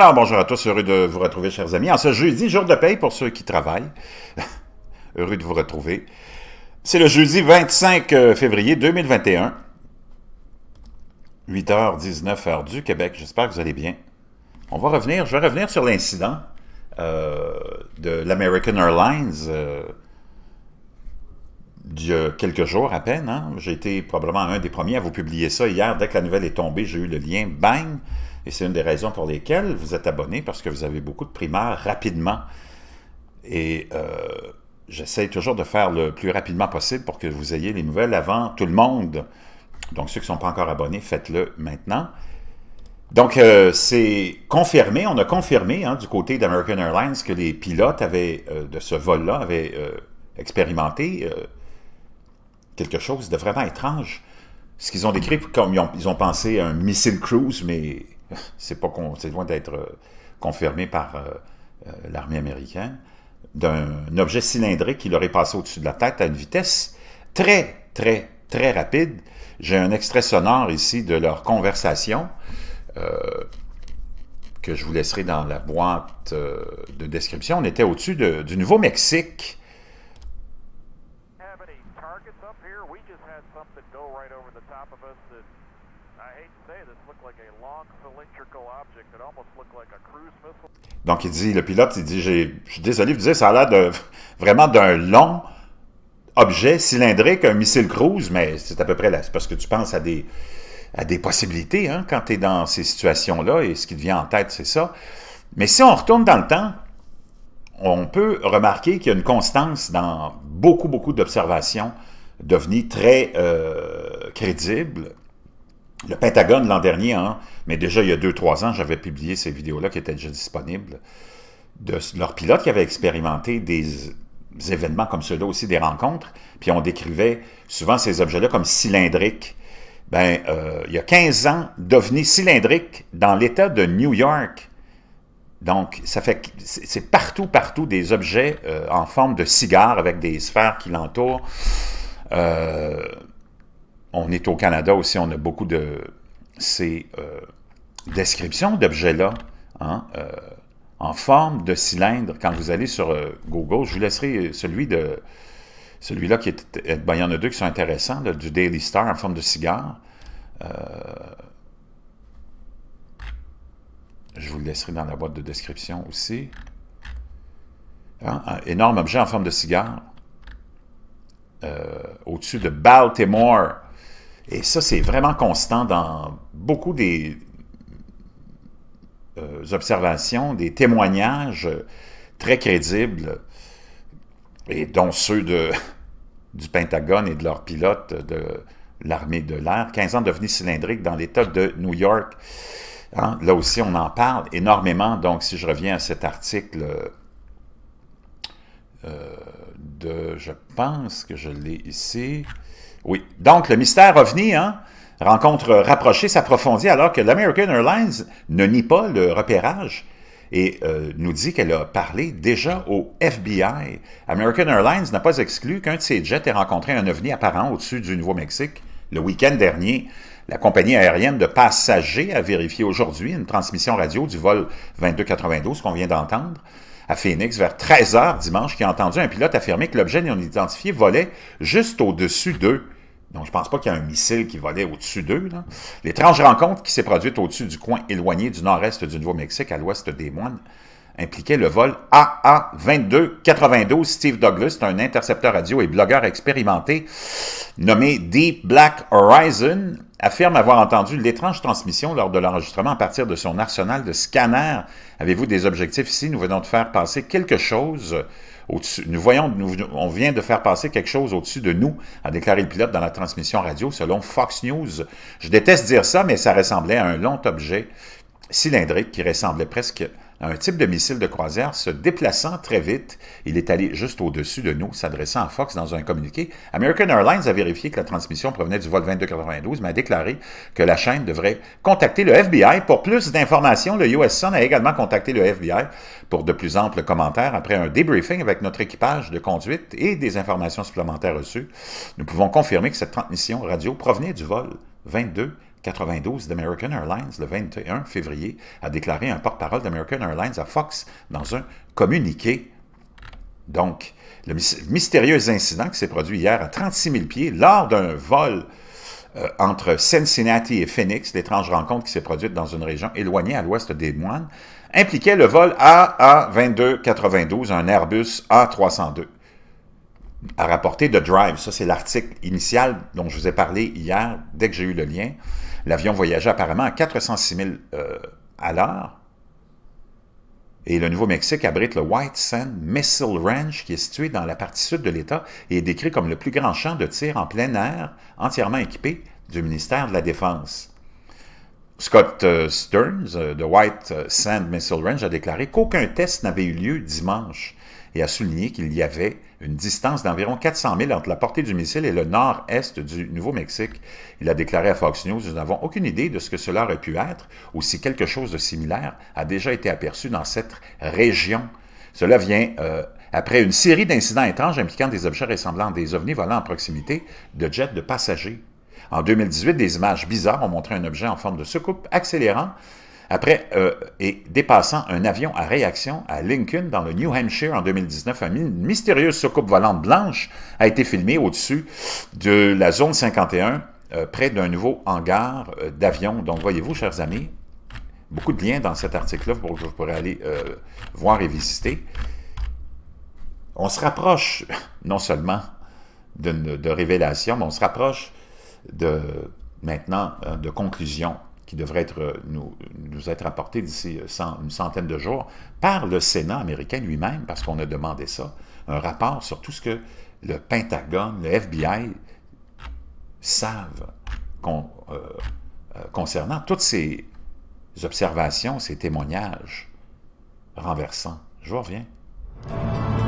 Alors, bonjour à tous, heureux de vous retrouver, chers amis. En ce jeudi, jour de paye pour ceux qui travaillent. heureux de vous retrouver. C'est le jeudi 25 euh, février 2021, 8h19 heure du Québec. J'espère que vous allez bien. On va revenir, je vais revenir sur l'incident euh, de l'American Airlines euh, d'il y a quelques jours à peine. Hein? J'ai été probablement un des premiers à vous publier ça hier. Dès que la nouvelle est tombée, j'ai eu le lien. Bang! Et c'est une des raisons pour lesquelles vous êtes abonné, parce que vous avez beaucoup de primaires rapidement. Et euh, j'essaie toujours de faire le plus rapidement possible pour que vous ayez les nouvelles avant tout le monde. Donc, ceux qui ne sont pas encore abonnés, faites-le maintenant. Donc, euh, c'est confirmé, on a confirmé hein, du côté d'American Airlines que les pilotes avaient, euh, de ce vol-là avaient expérimenté quelque chose de vraiment étrange. Ce qu'ils ont décrit, comme ils ont, ils ont pensé à un missile cruise, mais c'est pas c'est loin d'être euh, confirmé par euh, euh, l'armée américaine, d'un objet cylindrique qui leur est passé au-dessus de la tête à une vitesse très, très, très rapide. J'ai un extrait sonore ici de leur conversation que je vous laisserai dans la boîte de description. On était au-dessus du Nouveau-Mexique. Donc, il dit, le pilote, il dit, je suis désolé, vous dire, ça a l'air de, vraiment d'un long objet cylindrique, un missile cruise, mais c'est à peu près là. parce que tu penses à des, des possibilités hein, quand tu es dans ces situations-là, et ce qui te vient en tête, c'est ça. Mais si on retourne dans le temps, on peut remarquer qu'il y a une constance dans beaucoup, beaucoup d'observations devenues très crédible. Euh, crédibles le Pentagone, l'an dernier, hein. mais déjà il y a 2-3 ans, j'avais publié ces vidéos-là qui étaient déjà disponibles, de leurs pilotes qui avaient expérimenté des, événements comme ceux-là aussi, des rencontres, puis on décrivait souvent ces objets-là comme cylindriques. Ben, euh, il y a 15 ans, devenu cylindrique dans l'État de New York. Donc, ça fait c'est partout, partout des objets euh, en forme de cigares avec des sphères qui l'entourent. Euh, on est au Canada aussi, on a beaucoup de ces euh, descriptions d'objets-là hein, euh, en forme de cylindre. Quand vous allez sur euh, Google, je vous laisserai celui de celui-là qui est. Ben, il y en a deux qui sont intéressants, du Daily Star en forme de cigare. je vous le laisserai dans la boîte de description aussi. Hein, un énorme objet en forme de cigare. Au-dessus de Baltimore. Et ça, c'est vraiment constant dans beaucoup des euh, observations, des témoignages euh, très crédibles, et dont ceux de, du Pentagone et de leurs pilotes de l'armée de l'air, 15 ans devenus cylindriques dans l'État de New York. Hein. Là aussi, on en parle énormément. Donc, si je reviens à cet article euh, de, je pense que je l'ai ici, oui. Donc, le mystère OVNI, hein, rencontre rapprochée s'approfondit alors que l'American Airlines ne nie pas le repérage et euh, nous dit qu'elle a parlé déjà au FBI. American Airlines n'a pas exclu qu'un de ses jets ait rencontré un ovni apparent au-dessus du Nouveau-Mexique le week-end dernier. La compagnie aérienne de passagers a vérifié aujourd'hui une transmission radio du vol 2292 qu'on vient d'entendre à Phoenix vers 13h dimanche qui a entendu un pilote affirmer que l'objet non identifié volait juste au-dessus d'eux. Donc, je ne pense pas qu'il y a un missile qui volait au-dessus d'eux. L'étrange rencontre qui s'est produite au-dessus du coin éloigné du nord-est du Nouveau-Mexique, à l'ouest des moines, impliquait le vol aa 92 Steve Douglas, un intercepteur radio et blogueur expérimenté nommé Deep Black Horizon, affirme avoir entendu l'étrange transmission lors de l'enregistrement à partir de son arsenal de scanners. Avez-vous des objectifs ici? Nous venons de faire passer quelque chose au-dessus. Nous voyons, nous, on vient de faire passer quelque chose au-dessus de nous, a déclaré le pilote dans la transmission radio selon Fox News. Je déteste dire ça, mais ça ressemblait à un long objet cylindrique qui ressemblait presque un type de missile de croisière se déplaçant très vite. Il est allé juste au-dessus de nous, s'adressant à Fox dans un communiqué. American Airlines a vérifié que la transmission provenait du vol 2292, mais a déclaré que la chaîne devrait contacter le FBI. Pour plus d'informations, le US Sun a également contacté le FBI pour de plus amples commentaires après un débriefing avec notre équipage de conduite et des informations supplémentaires reçues. Nous pouvons confirmer que cette transmission radio provenait du vol 22 92 d'American Airlines, le 21 février, a déclaré un porte-parole d'American Airlines à Fox dans un communiqué. Donc, le mystérieux incident qui s'est produit hier à 36 000 pieds lors d'un vol euh, entre Cincinnati et Phoenix, l'étrange rencontre qui s'est produite dans une région éloignée à l'ouest des moines, impliquait le vol AA-2292, un Airbus A302 A rapporté de Drive. Ça, c'est l'article initial dont je vous ai parlé hier, dès que j'ai eu le lien. L'avion voyageait apparemment à 406 000 euh, à l'heure. Et le Nouveau-Mexique abrite le White Sand Missile Range qui est situé dans la partie sud de l'État et est décrit comme le plus grand champ de tir en plein air entièrement équipé du ministère de la Défense. Scott euh, Stearns euh, de White Sand Missile Range a déclaré qu'aucun test n'avait eu lieu dimanche et a souligné qu'il y avait une distance d'environ 400 000 entre la portée du missile et le nord-est du Nouveau-Mexique. Il a déclaré à Fox News, nous n'avons aucune idée de ce que cela aurait pu être ou si quelque chose de similaire a déjà été aperçu dans cette région. Cela vient euh, après une série d'incidents étranges impliquant des objets ressemblant à des ovnis volant en proximité de jets de passagers. En 2018, des images bizarres ont montré un objet en forme de soucoupe accélérant après, euh, et dépassant un avion à réaction à Lincoln dans le New Hampshire en 2019, une mystérieuse soucoupe volante blanche a été filmée au-dessus de la zone 51, euh, près d'un nouveau hangar euh, d'avions. Donc, voyez-vous, chers amis, beaucoup de liens dans cet article-là pour que vous pourrez aller voir et visiter. On se rapproche non seulement de, révélation, révélations, mais on se rapproche de maintenant de conclusions qui devrait être, euh, nous, nous être apporté d'ici euh, une centaine de jours par le Sénat américain lui-même, parce qu'on a demandé ça, un rapport sur tout ce que le Pentagone, le FBI savent euh, concernant toutes ces observations, ces témoignages renversants. Je vous reviens.